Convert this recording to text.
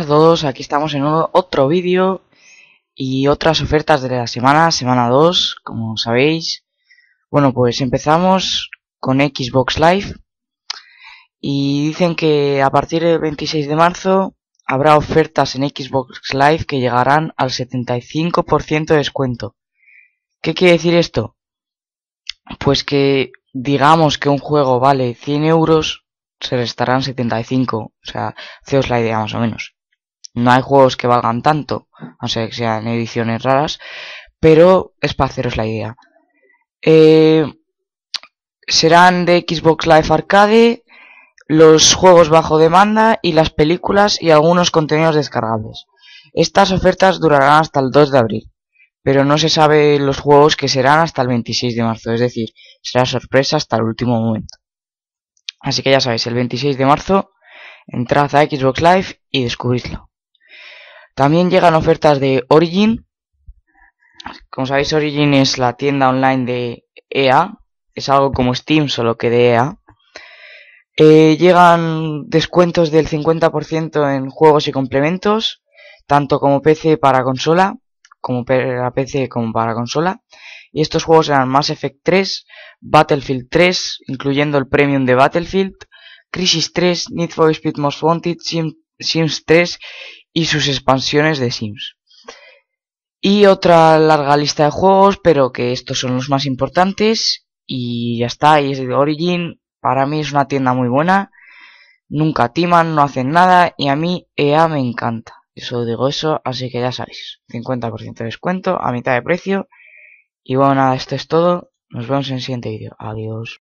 a todos, aquí estamos en otro vídeo y otras ofertas de la semana, semana 2, como sabéis. Bueno, pues empezamos con Xbox Live y dicen que a partir del 26 de marzo habrá ofertas en Xbox Live que llegarán al 75% de descuento. ¿Qué quiere decir esto? Pues que digamos que un juego vale 100 euros, se restarán 75. O sea, ceos la idea más o menos. No hay juegos que valgan tanto, no sé que sean ediciones raras, pero es para haceros la idea. Eh, serán de Xbox Live Arcade, los juegos bajo demanda y las películas y algunos contenidos descargables. Estas ofertas durarán hasta el 2 de abril, pero no se sabe los juegos que serán hasta el 26 de marzo, es decir, será sorpresa hasta el último momento. Así que ya sabéis, el 26 de marzo entrad a Xbox Live y descubridlo. También llegan ofertas de Origin. Como sabéis, Origin es la tienda online de EA. Es algo como Steam, solo que de EA. Eh, llegan descuentos del 50% en juegos y complementos, tanto como PC para consola, como para PC como para consola. Y estos juegos eran Mass Effect 3, Battlefield 3, incluyendo el Premium de Battlefield, Crisis 3, Need for Speed Most Wanted, Sims 3 y sus expansiones de Sims. Y otra larga lista de juegos, pero que estos son los más importantes. Y ya está, y es de Origin. Para mí es una tienda muy buena. Nunca timan, no hacen nada. Y a mí EA me encanta. Eso digo eso, así que ya sabéis. 50% de descuento, a mitad de precio. Y bueno, nada, esto es todo. Nos vemos en el siguiente vídeo. Adiós.